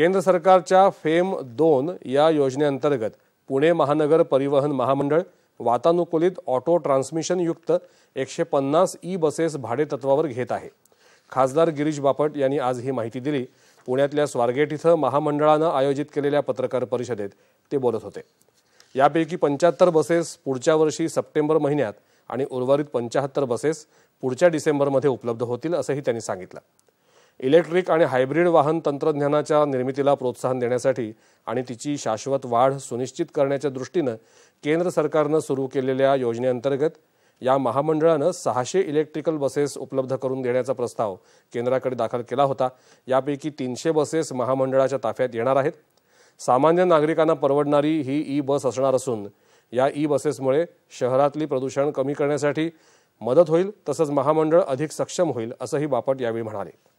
केंद्र सरकारच्या फेम दोन या योजनेअंतर्गत पुणे महानगर परिवहन महामंडळ वातानुकूलित ऑटो ट्रान्समिशनयुक्त एकशे पन्नास ई बसेस तत्वावर घेत आहे खासदार गिरीश बापट यांनी आज ही माहिती दिली पुण्यातल्या स्वारगेट इथं महामंडळानं आयोजित केलेल्या पत्रकार परिषदेत ते बोलत होते यापैकी पंच्याहत्तर बसेस पुढच्या वर्षी सप्टेंबर महिन्यात आणि उर्वरित पंच्याहत्तर बसेस पुढच्या डिसेंबरमध्ये उपलब्ध होतील असंही त्यांनी सांगितलं इलेक्ट्रिक आणि हायब्रिड वाहन तंत्रज्ञानाच्या निर्मितीला प्रोत्साहन देण्यासाठी आणि तिची शाश्वत वाढ सुनिश्चित करण्याच्या दृष्टीनं केंद्र सरकारनं सुरू केलेल्या योजनेअंतर्गत या महामंडळानं सहाशे इलेक्ट्रिकल बसेस उपलब्ध करून देण्याचा प्रस्ताव केंद्राकडे दाखल केला होता यापैकी तीनशे बसेस महामंडळाच्या ताफ्यात येणार आहेत सामान्य नागरिकांना परवडणारी ही ई बस असणार असून या ई बसेसमुळे शहरातली प्रदूषण कमी करण्यासाठी मदत होईल तसंच महामंडळ अधिक सक्षम होईल असंही बापट यावेळी म्हणाले